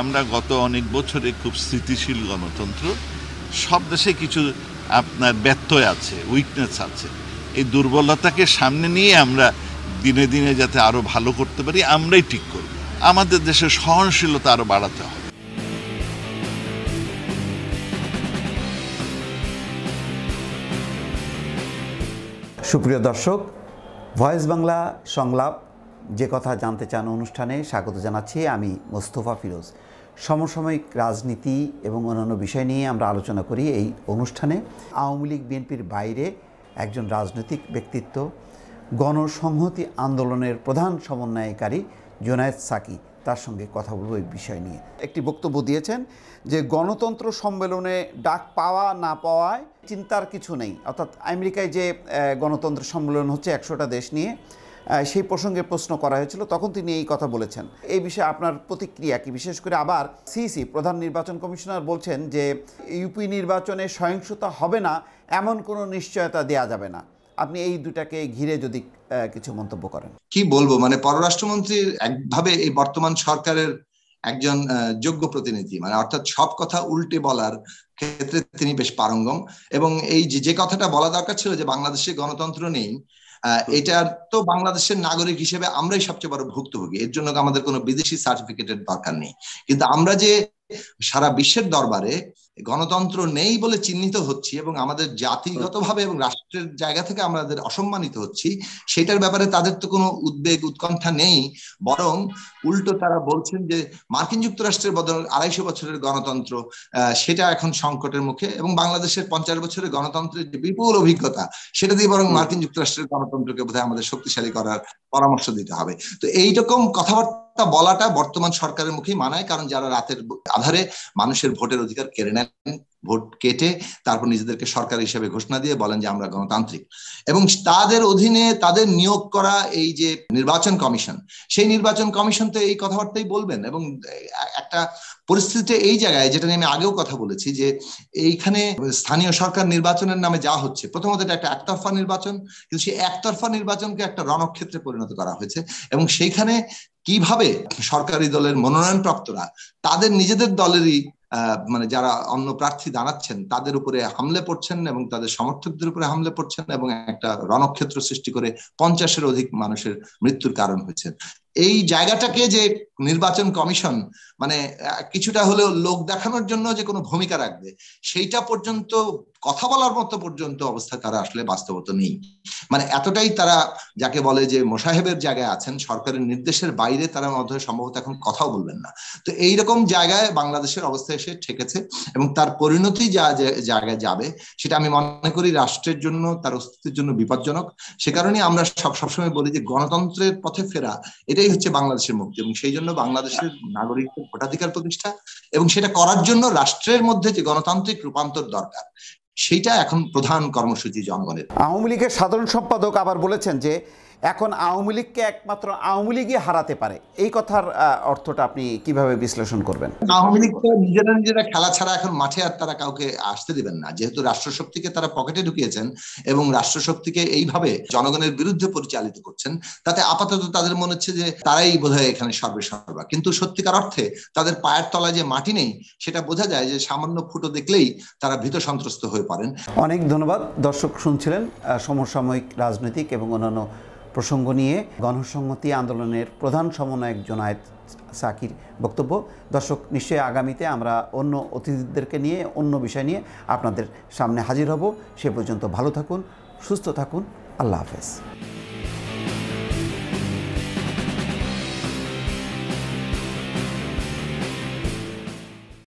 আমরা গত অনেক বছরে খুব স্থিতিশীল গণতন্ত্র সব দেশে কিছু আপনার ব্যত্যয় আছে উইকনেস আছে এই দুর্বলতাকে সামনে নিয়ে আমরা দিনে দিনে যাতে আরও ভালো করতে পারি আমরাই ঠিক করব আমাদের দেশে সহনশীলতা আরও বাড়াতে হবে সুপ্রিয় দর্শক ভয়েস বাংলা সংলাপ যে কথা জানতে চান অনুষ্ঠানে স্বাগত জানাচ্ছি আমি মোস্তফা ফিরোজ সমসাময়িক রাজনীতি এবং অন্যান্য বিষয় নিয়ে আমরা আলোচনা করি এই অনুষ্ঠানে আওয়ামী লীগ বিএনপির বাইরে একজন রাজনৈতিক ব্যক্তিত্ব গণসংহতি আন্দোলনের প্রধান সমন্বয়কারী জোনায়েদ সাকি তার সঙ্গে কথা বলব এই বিষয় নিয়ে একটি বক্তব্য দিয়েছেন যে গণতন্ত্র সম্মেলনে ডাক পাওয়া না পাওয়ায় চিন্তার কিছু নেই অর্থাৎ আমেরিকায় যে গণতন্ত্র সম্মেলন হচ্ছে একশোটা দেশ নিয়ে সেই প্রসঙ্গে প্রশ্ন করা হয়েছিল তখন তিনি এই কথা বলেছেন এই বিষয়ে আপনার প্রতিক্রিয়া কি বিশেষ করে আবার সিসি প্রধান নির্বাচন কমিশনার বলছেন যে ইউপি নির্বাচনে সহিংসতা হবে না এমন কোনো নিশ্চয়তা দেয়া যাবে না আপনি এই দুটাকে ঘিরে যদি কিছু মন্তব্য করেন কি বলবো মানে পররাষ্ট্রমন্ত্রীর একভাবে এই বর্তমান সরকারের একজন যোগ্য প্রতিনিধি মানে অর্থাৎ সব কথা উল্টে বলার ক্ষেত্রে তিনি বেশ পারঙ্গম এবং এই যে কথাটা বলা দরকার ছিল যে বাংলাদেশে গণতন্ত্র নেই এটার তো বাংলাদেশের নাগরিক হিসেবে আমরাই সবচেয়ে বড় ভুক্তভোগী এর জন্য আমাদের কোনো বিদেশি সার্টিফিকেটের দরকার নেই কিন্তু আমরা যে সারা বিশ্বের দরবারে গণতন্ত্র নেই বলে চিহ্নিত হচ্ছি এবং আমাদের জাতিগতভাবে এবং রাষ্ট্রের জায়গা থেকে আমাদের অসম্মানিত হচ্ছি সেটার ব্যাপারে তাদের তো কোনো উদ্বেগ উৎকণ্ঠা নেই বরং উল্টো তারা বলছেন যে মার্কিন যুক্তরাষ্ট্রের বদল আড়াইশো বছরের গণতন্ত্র সেটা এখন সংকটের মুখে এবং বাংলাদেশের পঞ্চাশ বছরের গণতন্ত্রের যে বিপুল অভিজ্ঞতা সেটা দিয়ে বরং মার্কিন যুক্তরাষ্ট্রের গণতন্ত্রকে বোধহয় আমাদের শক্তিশালী করার পরামর্শ দিতে হবে তো এইরকম কথাবার্তা কথাটা বলাটা বর্তমান সরকারের মুখেই মানায় কারণ যারা রাতের আধারে মানুষের ভোটের অধিকার কেড়ে নেন ভোট কেটে তারপর নিজেদেরকে সরকার হিসেবে ঘোষণা দিয়ে বলেন যে আমরা গণতান্ত্রিক এবং তাদের অধীনে তাদের নিয়োগ করা এই যে নির্বাচন কমিশন সেই নির্বাচন কমিশন তো এই কথাবার্তাই বলবেন এবং একটা পরিস্থিতিতে এই জায়গায় যেটা নিয়ে আমি আগেও কথা বলেছি যে এইখানে স্থানীয় সরকার নির্বাচনের নামে যা হচ্ছে প্রথমত এটা একটা একতরফা নির্বাচন কিন্তু সেই একতরফা নির্বাচনকে একটা রণক্ষেত্রে পরিণত করা হয়েছে এবং সেইখানে কিভাবে সরকারি দলের মনোনয়নপ্রাপ্তরা তাদের নিজেদের দলেরই মানে যারা অন্য প্রার্থী দাঁড়াচ্ছেন তাদের উপরে হামলে পড়ছেন এবং তাদের সমর্থকদের উপরে হামলে পড়ছেন এবং একটা রণক্ষেত্র সৃষ্টি করে পঞ্চাশের অধিক মানুষের মৃত্যুর কারণ হয়েছেন এই জায়গাটাকে যে নির্বাচন কমিশন মানে কিছুটা হলেও লোক দেখানোর জন্য যে কোনো ভূমিকা রাখবে সেইটা পর্যন্ত কথা বলার মতো পর্যন্ত অবস্থা তারা আসলে বাস্তবতা নেই মানে এতটাই তারা যাকে বলে যে মোসাহেবের জায়গায় আছেন সরকারের নির্দেশের বাইরে তারা মধ্যে সম্ভবত এখন কথাও বলবেন না তো এইরকম জায়গায় বাংলাদেশের অবস্থা এসে ঠেকেছে এবং তার পরিণতি যা জায়গায় যাবে সেটা আমি মনে করি রাষ্ট্রের জন্য তার অস্তিত্বের জন্য বিপজ্জনক সে কারণে আমরা সব সবসময় বলি যে গণতন্ত্রের পথে ফেরা এটা এটাই হচ্ছে বাংলাদেশের মুক্তি এবং সেই জন্য বাংলাদেশের নাগরিকদের ভোটাধিকার প্রতিষ্ঠা এবং সেটা করার জন্য রাষ্ট্রের মধ্যে যে গণতান্ত্রিক রূপান্তর দরকার সেটা এখন প্রধান কর্মসূচি জনগণের আওয়ামী লীগের সাধারণ সম্পাদক আবার বলেছেন যে এখন আওয়ামী লীগকে একমাত্র আওয়ামী লীগই হারাতে পারে এই কথার অর্থটা আপনি কিভাবে বিশ্লেষণ করবেন আওয়ামী লীগ নিজেরা নিজেরা খেলা ছাড়া এখন মাঠে আর তারা কাউকে আসতে দিবেন না যেহেতু রাষ্ট্রশক্তিকে তারা পকেটে ঢুকিয়েছেন এবং রাষ্ট্রশক্তিকে এইভাবে জনগণের বিরুদ্ধে পরিচালিত করছেন তাতে আপাতত তাদের মনে হচ্ছে যে তারাই বোধহয় এখানে সর্বেসর্বা কিন্তু সত্যিকার অর্থে তাদের পায়ের তলায় যে মাটি নেই সেটা বোঝা যায় যে সামান্য ফুটো দেখলেই তারা ভীত সন্ত্রস্ত হয়ে পড়েন অনেক ধন্যবাদ দর্শক শুনছিলেন সমসাময়িক রাজনৈতিক এবং অন্যান্য প্রসঙ্গ নিয়ে গণসংহতি আন্দোলনের প্রধান সমন্বয়ক জোনায়েদ সাকির বক্তব্য দর্শক নিশ্চয়ই আগামীতে আমরা অন্য অতিথিদেরকে নিয়ে অন্য বিষয় নিয়ে আপনাদের সামনে হাজির হব সে পর্যন্ত ভালো থাকুন সুস্থ থাকুন আল্লাহ হাফেজ